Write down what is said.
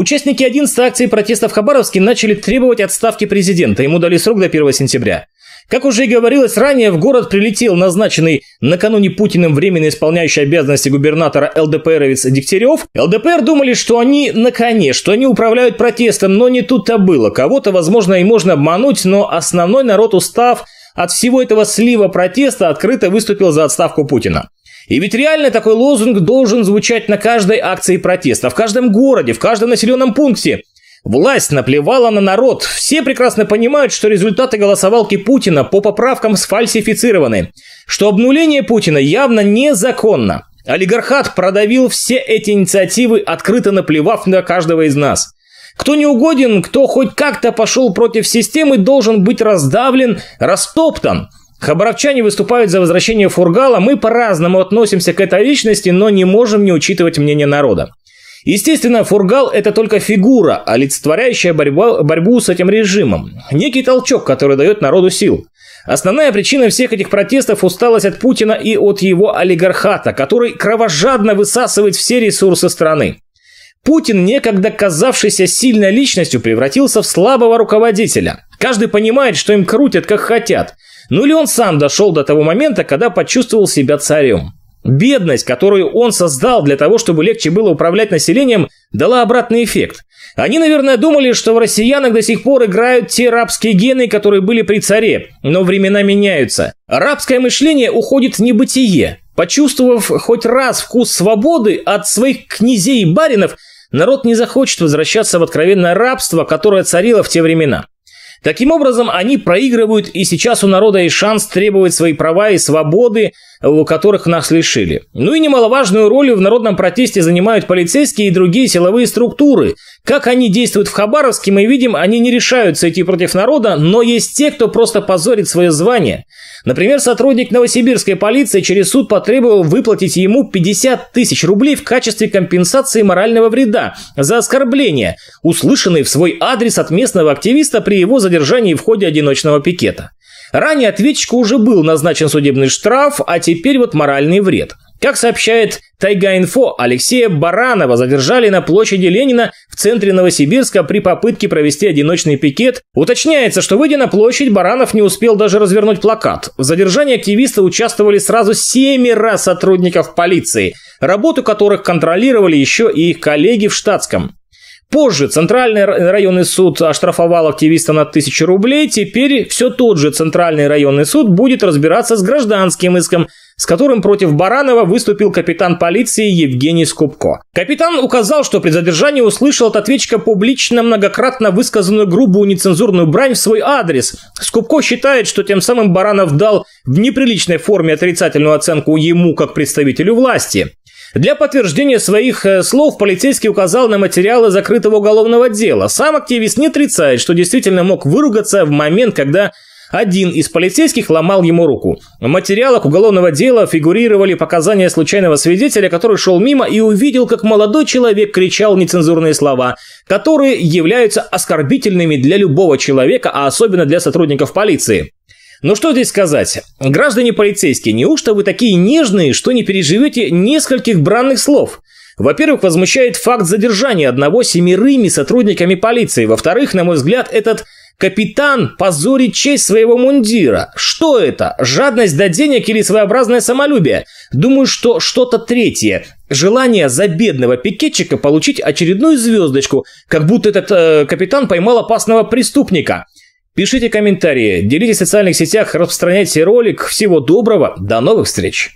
Участники 11 акции протеста в Хабаровске начали требовать отставки президента. Ему дали срок до 1 сентября. Как уже и говорилось ранее, в город прилетел назначенный накануне Путиным временно исполняющий обязанности губернатора ЛДПРовец Дегтярев. ЛДПР думали, что они на коне, что они управляют протестом, но не тут-то было. Кого-то, возможно, и можно обмануть, но основной народ, устав от всего этого слива протеста, открыто выступил за отставку Путина. И ведь реально такой лозунг должен звучать на каждой акции протеста, в каждом городе, в каждом населенном пункте. Власть наплевала на народ. Все прекрасно понимают, что результаты голосовалки Путина по поправкам сфальсифицированы, что обнуление Путина явно незаконно. Олигархат продавил все эти инициативы, открыто наплевав на каждого из нас. Кто не угоден, кто хоть как-то пошел против системы, должен быть раздавлен, растоптан – Хабаровчане выступают за возвращение Фургала, мы по-разному относимся к этой личности, но не можем не учитывать мнение народа. Естественно, Фургал – это только фигура, олицетворяющая борьбу, борьбу с этим режимом. Некий толчок, который дает народу сил. Основная причина всех этих протестов – усталость от Путина и от его олигархата, который кровожадно высасывает все ресурсы страны. Путин, некогда казавшийся сильной личностью, превратился в слабого руководителя. Каждый понимает, что им крутят, как хотят – ну или он сам дошел до того момента, когда почувствовал себя царем. Бедность, которую он создал для того, чтобы легче было управлять населением, дала обратный эффект. Они, наверное, думали, что в россиянах до сих пор играют те рабские гены, которые были при царе, но времена меняются. Рабское мышление уходит в небытие. Почувствовав хоть раз вкус свободы от своих князей и баринов, народ не захочет возвращаться в откровенное рабство, которое царило в те времена. Таким образом, они проигрывают, и сейчас у народа есть шанс требовать свои права и свободы, которых нас лишили. Ну и немаловажную роль в народном протесте занимают полицейские и другие силовые структуры. Как они действуют в Хабаровске, мы видим, они не решаются идти против народа, но есть те, кто просто позорит свое звание. Например, сотрудник новосибирской полиции через суд потребовал выплатить ему 50 тысяч рублей в качестве компенсации морального вреда за оскорбление, услышанный в свой адрес от местного активиста при его задержании в ходе одиночного пикета. Ранее ответчику уже был назначен судебный штраф, а теперь вот моральный вред. Как сообщает Тайга-Инфо, Алексея Баранова задержали на площади Ленина в центре Новосибирска при попытке провести одиночный пикет. Уточняется, что выйдя на площадь, Баранов не успел даже развернуть плакат. В задержании активиста участвовали сразу семеро сотрудников полиции, работу которых контролировали еще и их коллеги в штатском. Позже Центральный районный суд оштрафовал активиста на 1000 рублей. Теперь все тот же Центральный районный суд будет разбираться с гражданским иском, с которым против Баранова выступил капитан полиции Евгений Скупко. Капитан указал, что при задержании услышал от ответчика публично многократно высказанную грубую нецензурную брань в свой адрес. Скупко считает, что тем самым Баранов дал в неприличной форме отрицательную оценку ему как представителю власти. Для подтверждения своих э, слов полицейский указал на материалы закрытого уголовного дела. Сам активист не отрицает, что действительно мог выругаться в момент, когда один из полицейских ломал ему руку. В материалах уголовного дела фигурировали показания случайного свидетеля, который шел мимо и увидел, как молодой человек кричал нецензурные слова, которые являются оскорбительными для любого человека, а особенно для сотрудников полиции. Ну что здесь сказать? Граждане полицейские, неужто вы такие нежные, что не переживете нескольких бранных слов? Во-первых, возмущает факт задержания одного семерыми сотрудниками полиции. Во-вторых, на мой взгляд, этот капитан позорит честь своего мундира. Что это? Жадность до денег или своеобразное самолюбие? Думаю, что что-то третье. Желание за бедного пикетчика получить очередную звездочку, как будто этот э, капитан поймал опасного преступника. Пишите комментарии, делитесь в социальных сетях, распространяйте ролик. Всего доброго, до новых встреч!